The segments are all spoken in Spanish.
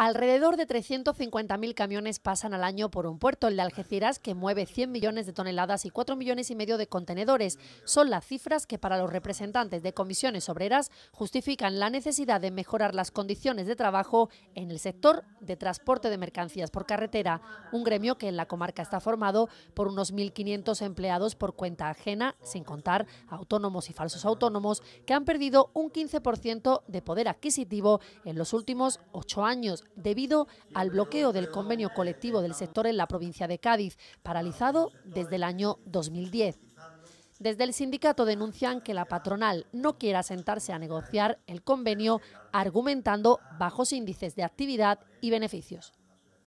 Alrededor de 350.000 camiones pasan al año por un puerto, el de Algeciras, que mueve 100 millones de toneladas y 4 millones y medio de contenedores. Son las cifras que para los representantes de comisiones obreras justifican la necesidad de mejorar las condiciones de trabajo en el sector de transporte de mercancías por carretera, un gremio que en la comarca está formado por unos 1.500 empleados por cuenta ajena, sin contar autónomos y falsos autónomos, que han perdido un 15% de poder adquisitivo en los últimos ocho años debido al bloqueo del convenio colectivo del sector en la provincia de Cádiz, paralizado desde el año 2010. Desde el sindicato denuncian que la patronal no quiera sentarse a negociar el convenio argumentando bajos índices de actividad y beneficios.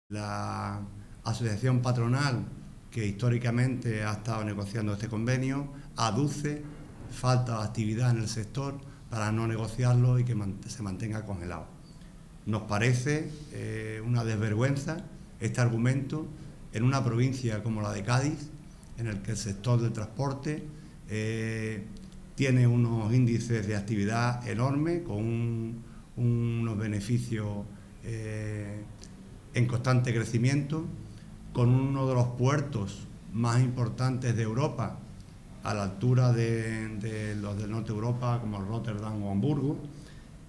La asociación patronal que históricamente ha estado negociando este convenio aduce falta de actividad en el sector para no negociarlo y que se mantenga congelado. Nos parece eh, una desvergüenza este argumento en una provincia como la de Cádiz, en el que el sector del transporte eh, tiene unos índices de actividad enormes, con unos beneficios eh, en constante crecimiento, con uno de los puertos más importantes de Europa, a la altura de, de los del norte de Europa, como Rotterdam o Hamburgo,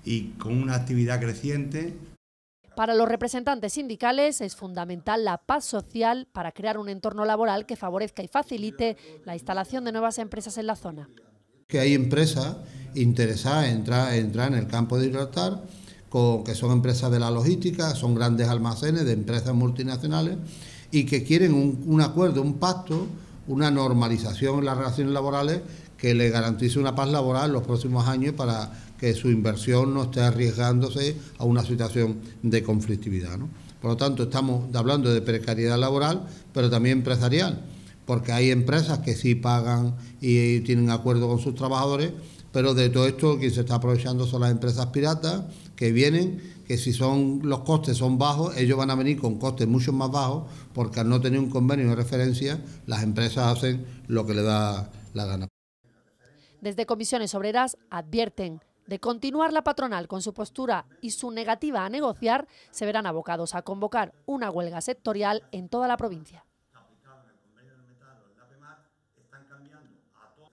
y con una actividad creciente. Para los representantes sindicales es fundamental la paz social para crear un entorno laboral que favorezca y facilite la instalación de nuevas empresas en la zona. Que hay empresas interesadas en entrar, en el campo de Gibraltar, que son empresas de la logística, son grandes almacenes de empresas multinacionales y que quieren un acuerdo, un pacto, una normalización en las relaciones laborales que le garantice una paz laboral los próximos años para que su inversión no esté arriesgándose a una situación de conflictividad. Por lo tanto, estamos hablando de precariedad laboral, pero también empresarial, porque hay empresas que sí pagan y tienen acuerdo con sus trabajadores, pero de todo esto quien se está aprovechando son las empresas piratas que vienen, que si son los costes son bajos, ellos van a venir con costes mucho más bajos, porque al no tener un convenio de referencia, las empresas hacen lo que le da la gana. Desde comisiones obreras advierten de continuar la patronal con su postura y su negativa a negociar, se verán abocados a convocar una huelga sectorial en toda la provincia.